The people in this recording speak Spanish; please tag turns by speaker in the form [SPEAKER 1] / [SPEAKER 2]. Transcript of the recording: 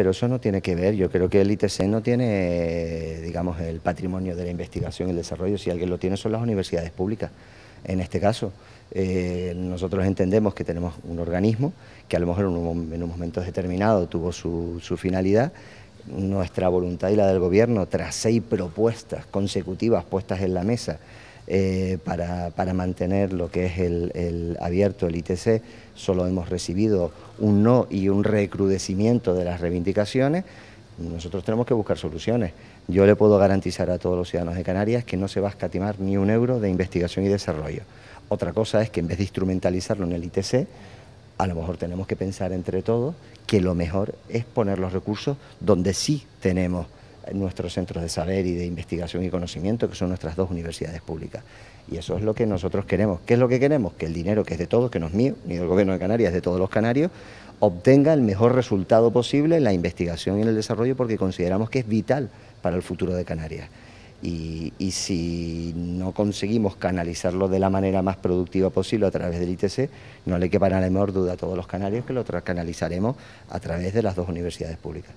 [SPEAKER 1] pero eso no tiene que ver. Yo creo que el ITC no tiene, digamos, el patrimonio de la investigación y el desarrollo. Si alguien lo tiene son las universidades públicas, en este caso. Eh, nosotros entendemos que tenemos un organismo que a lo mejor en un, momento determinado tuvo su finalidad, nuestra voluntad y la del gobierno, tras seis propuestas consecutivas puestas en la mesa, eh, para, para, mantener lo que es el, el, abierto, el ITC, solo hemos recibido un no y un recrudecimiento de las reivindicaciones, nosotros tenemos que buscar soluciones. Yo le puedo garantizar a todos los ciudadanos de Canarias que no se va a escatimar ni un euro de investigación y desarrollo. Otra cosa es que en vez de instrumentalizarlo en el ITC, a lo mejor tenemos que pensar entre todos que lo mejor es poner los recursos donde sí tenemos nuestros centros de saber y de investigación y conocimiento, que son nuestras dos universidades públicas. Y eso es lo que nosotros queremos. ¿Qué es lo que queremos? Que el dinero, que es de todos, que no es mío, ni del gobierno de Canarias, es de todos los canarios, obtenga el mejor resultado posible en la investigación y en el desarrollo, porque consideramos que es vital para el futuro de Canarias. Y, si no conseguimos canalizarlo de la manera más productiva posible a través del ITC, no le quepa la menor duda a todos los canarios que lo canalizaremos a través de las dos universidades públicas.